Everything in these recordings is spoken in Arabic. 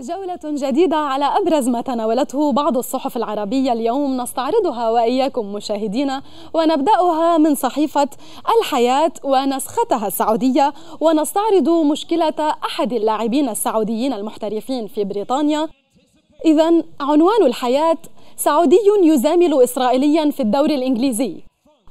جولة جديدة على أبرز ما تناولته بعض الصحف العربية اليوم نستعرضها وإياكم مشاهدينا ونبدأها من صحيفة الحياة ونسختها السعودية ونستعرض مشكلة أحد اللاعبين السعوديين المحترفين في بريطانيا إذا عنوان الحياة سعودي يزامل إسرائيليا في الدوري الإنجليزي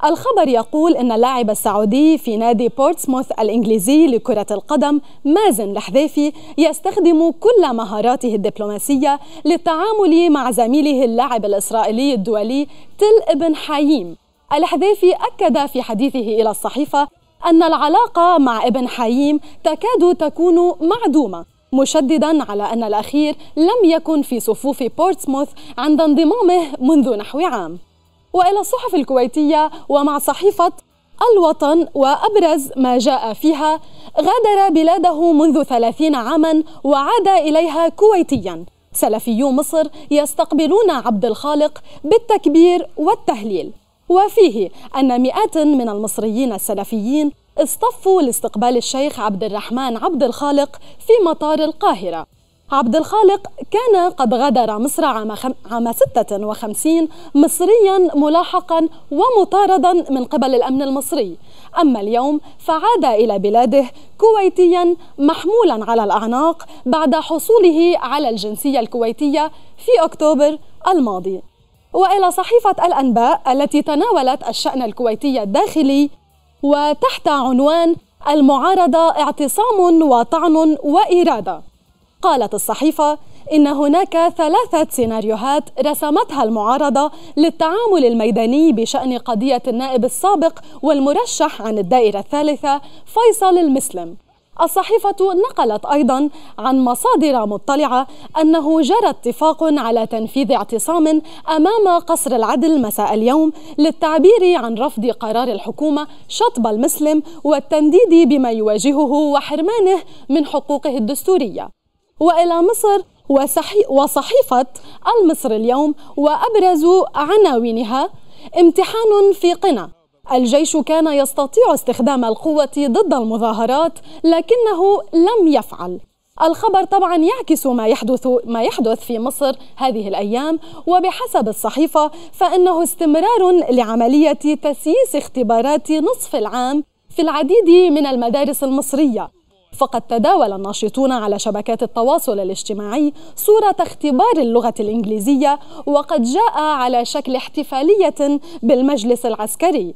الخبر يقول أن اللاعب السعودي في نادي بورتسموث الإنجليزي لكرة القدم مازن الحذافي يستخدم كل مهاراته الدبلوماسية للتعامل مع زميله اللاعب الإسرائيلي الدولي تل ابن حايم الحذافي أكد في حديثه إلى الصحيفة أن العلاقة مع ابن حايم تكاد تكون معدومة مشددا على أن الأخير لم يكن في صفوف بورتسموث عند انضمامه منذ نحو عام والى الصحف الكويتيه ومع صحيفه الوطن وأبرز ما جاء فيها غادر بلاده منذ ثلاثين عاما وعاد إليها كويتيا سلفيو مصر يستقبلون عبد الخالق بالتكبير والتهليل وفيه أن مئات من المصريين السلفيين اصطفوا لاستقبال الشيخ عبد الرحمن عبد الخالق في مطار القاهرة عبد الخالق كان قد غادر مصر عام, خم... عام 56 مصريا ملاحقا ومطاردا من قبل الأمن المصري أما اليوم فعاد إلى بلاده كويتيا محمولا على الأعناق بعد حصوله على الجنسية الكويتية في أكتوبر الماضي وإلى صحيفة الأنباء التي تناولت الشأن الكويتي الداخلي وتحت عنوان المعارضة اعتصام وطعن وإرادة قالت الصحيفة إن هناك ثلاثة سيناريوهات رسمتها المعارضة للتعامل الميداني بشأن قضية النائب السابق والمرشح عن الدائرة الثالثة فيصل المسلم الصحيفة نقلت أيضا عن مصادر مطلعة أنه جرى اتفاق على تنفيذ اعتصام أمام قصر العدل مساء اليوم للتعبير عن رفض قرار الحكومة شطب المسلم والتنديد بما يواجهه وحرمانه من حقوقه الدستورية وإلى مصر وصحيفة المصر اليوم وأبرز عناوينها امتحان في قنا الجيش كان يستطيع استخدام القوة ضد المظاهرات لكنه لم يفعل الخبر طبعا يعكس ما يحدث ما يحدث في مصر هذه الايام وبحسب الصحيفه فانه استمرار لعمليه تسييس اختبارات نصف العام في العديد من المدارس المصريه فقد تداول الناشطون على شبكات التواصل الاجتماعي صورة اختبار اللغة الإنجليزية وقد جاء على شكل احتفالية بالمجلس العسكري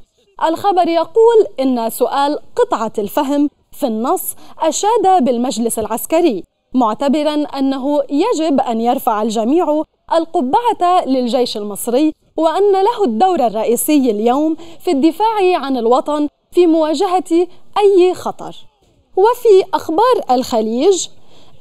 الخبر يقول إن سؤال قطعة الفهم في النص أشاد بالمجلس العسكري معتبرا أنه يجب أن يرفع الجميع القبعة للجيش المصري وأن له الدور الرئيسي اليوم في الدفاع عن الوطن في مواجهة أي خطر وفي أخبار الخليج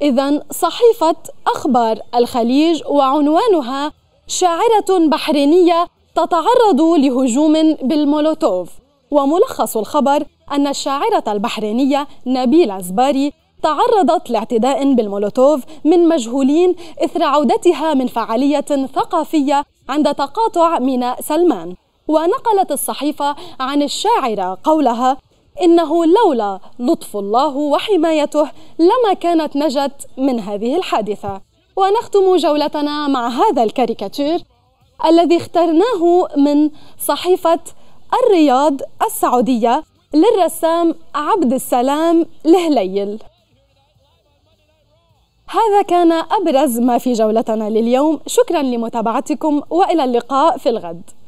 إذا صحيفة أخبار الخليج وعنوانها شاعرة بحرينية تتعرض لهجوم بالمولوتوف وملخص الخبر أن الشاعرة البحرينية نبيلة زباري تعرضت لاعتداء بالمولوتوف من مجهولين إثر عودتها من فعالية ثقافية عند تقاطع ميناء سلمان ونقلت الصحيفة عن الشاعرة قولها إنه لولا لطف الله وحمايته لما كانت نجت من هذه الحادثة ونختم جولتنا مع هذا الكاريكاتير الذي اخترناه من صحيفة الرياض السعودية للرسام عبد السلام لهليل هذا كان أبرز ما في جولتنا لليوم شكرا لمتابعتكم وإلى اللقاء في الغد